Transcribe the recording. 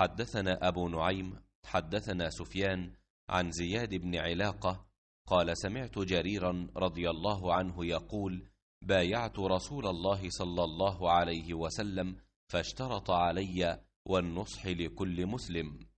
حدثنا أبو نعيم حدثنا سفيان عن زياد بن علاقة قال سمعت جريرا رضي الله عنه يقول بايعت رسول الله صلى الله عليه وسلم فاشترط علي والنصح لكل مسلم